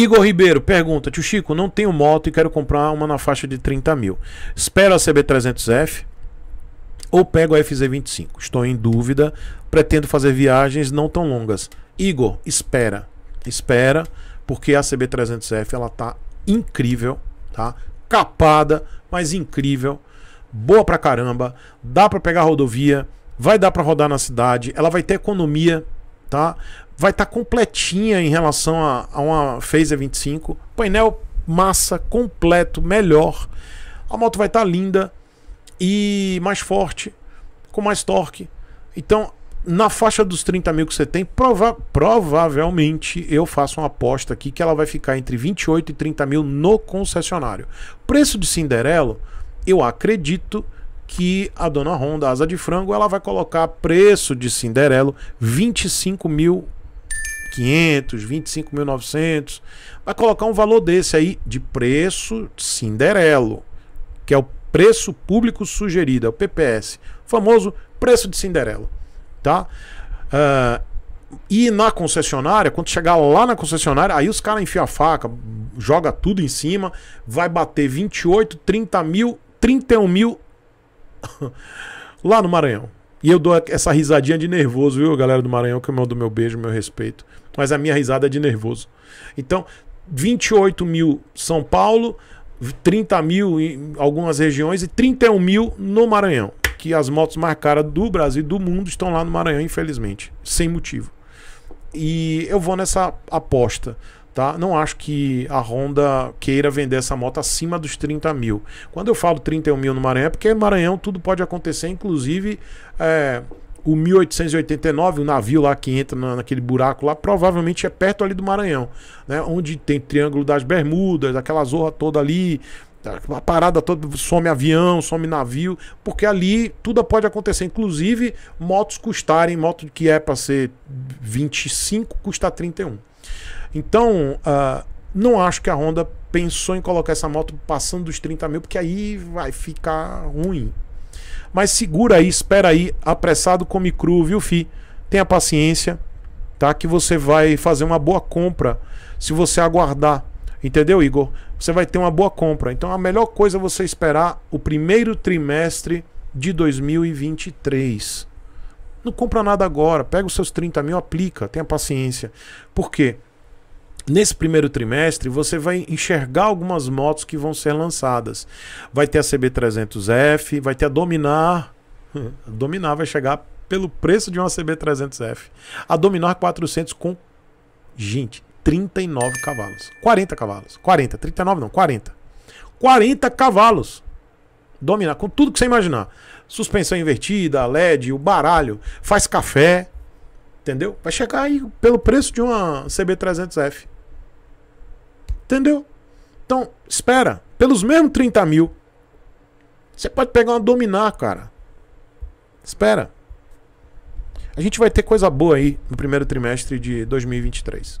Igor Ribeiro pergunta: Tio Chico, não tenho moto e quero comprar uma na faixa de 30 mil. Espero a CB300F ou pego a FZ25? Estou em dúvida. Pretendo fazer viagens não tão longas. Igor, espera. Espera, porque a CB300F ela tá incrível, tá? Capada, mas incrível. Boa pra caramba. Dá para pegar rodovia, vai dar para rodar na cidade, ela vai ter economia, tá? vai estar tá completinha em relação a, a uma Phaser 25. Painel massa, completo, melhor. A moto vai estar tá linda e mais forte, com mais torque. Então, na faixa dos 30 mil que você tem, prova provavelmente eu faço uma aposta aqui que ela vai ficar entre 28 e 30 mil no concessionário. Preço de Cinderelo, eu acredito que a dona Honda Asa de Frango ela vai colocar preço de Cinderelo 25 mil 25.500, 25.900. Vai colocar um valor desse aí de preço Cinderelo, que é o preço público sugerido, é o PPS, famoso preço de Cinderelo, tá? Uh, e na concessionária, quando chegar lá na concessionária, aí os caras enfiam a faca, joga tudo em cima, vai bater 28, 30 mil, 31 mil lá no Maranhão. E eu dou essa risadinha de nervoso, viu, galera do Maranhão, que eu mando meu beijo, meu respeito. Mas a minha risada é de nervoso. Então, 28 mil São Paulo, 30 mil em algumas regiões e 31 mil no Maranhão. Que as motos mais caras do Brasil e do mundo estão lá no Maranhão, infelizmente. Sem motivo. E eu vou nessa aposta. Tá? Não acho que a Honda queira vender essa moto acima dos 30 mil. Quando eu falo 31 mil no Maranhão, é porque no Maranhão tudo pode acontecer, inclusive é, o 1889, o navio lá que entra na, naquele buraco lá, provavelmente é perto ali do Maranhão, né? onde tem Triângulo das Bermudas, aquela zorra toda ali, tá? a parada toda, some avião, some navio, porque ali tudo pode acontecer, inclusive motos custarem, moto que é para ser 25 custa 31. Então, uh, não acho que a Honda pensou em colocar essa moto passando dos 30 mil, porque aí vai ficar ruim. Mas segura aí, espera aí, apressado come cru, viu, Fi? Tenha paciência, tá? Que você vai fazer uma boa compra se você aguardar. Entendeu, Igor? Você vai ter uma boa compra. Então a melhor coisa é você esperar o primeiro trimestre de 2023 não compra nada agora, pega os seus 30 mil, aplica, tenha paciência. Por quê? Nesse primeiro trimestre, você vai enxergar algumas motos que vão ser lançadas. Vai ter a CB300F, vai ter a Dominar. A Dominar vai chegar pelo preço de uma CB300F. A Dominar 400 com, gente, 39 cavalos. 40 cavalos. 40, 39 não, 40. 40 cavalos. Dominar com tudo que você imaginar. Suspensão invertida, LED, o baralho, faz café, entendeu? Vai chegar aí pelo preço de uma CB300F. Entendeu? Então, espera. Pelos mesmos 30 mil, você pode pegar uma Dominar, cara. Espera. A gente vai ter coisa boa aí no primeiro trimestre de 2023.